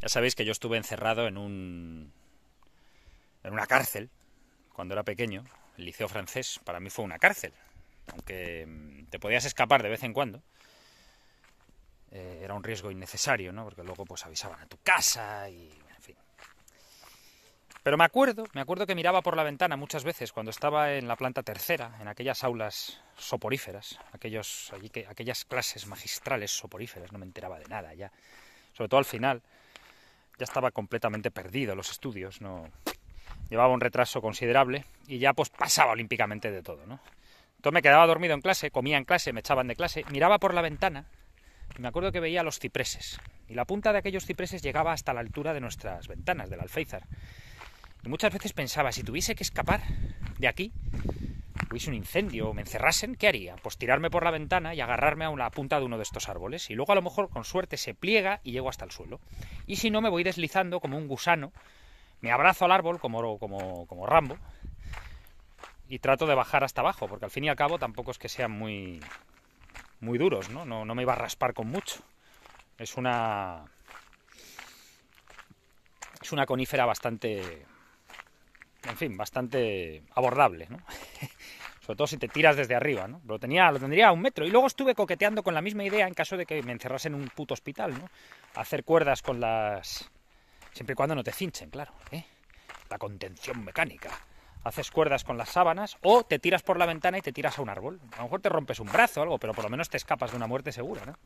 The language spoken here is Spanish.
Ya sabéis que yo estuve encerrado en un en una cárcel cuando era pequeño. El liceo francés para mí fue una cárcel, aunque mm, te podías escapar de vez en cuando. Eh, era un riesgo innecesario, ¿no? Porque luego pues avisaban a tu casa y en fin. Pero me acuerdo, me acuerdo que miraba por la ventana muchas veces cuando estaba en la planta tercera, en aquellas aulas soporíferas, aquellos, aquellas clases magistrales soporíferas, no me enteraba de nada ya. Sobre todo al final, ya estaba completamente perdido los estudios, no llevaba un retraso considerable y ya pues pasaba olímpicamente de todo, ¿no? Entonces me quedaba dormido en clase, comía en clase, me echaban de clase, miraba por la ventana y me acuerdo que veía los cipreses y la punta de aquellos cipreses llegaba hasta la altura de nuestras ventanas, del alféizar. Y muchas veces pensaba, si tuviese que escapar de aquí, hubiese un incendio o me encerrasen, ¿qué haría? Pues tirarme por la ventana y agarrarme a la punta de uno de estos árboles. Y luego a lo mejor con suerte se pliega y llego hasta el suelo. Y si no, me voy deslizando como un gusano. Me abrazo al árbol como, como, como Rambo. Y trato de bajar hasta abajo, porque al fin y al cabo tampoco es que sean muy, muy duros, ¿no? No, no me iba a raspar con mucho. Es una... Es una conífera bastante, en fin, bastante abordable, ¿no? Sobre todo si te tiras desde arriba, ¿no? Lo, tenía, lo tendría a un metro. Y luego estuve coqueteando con la misma idea en caso de que me encerrasen en un puto hospital, ¿no? Hacer cuerdas con las... Siempre y cuando no te cinchen, claro. ¿eh? La contención mecánica. Haces cuerdas con las sábanas o te tiras por la ventana y te tiras a un árbol. A lo mejor te rompes un brazo o algo, pero por lo menos te escapas de una muerte segura, ¿no?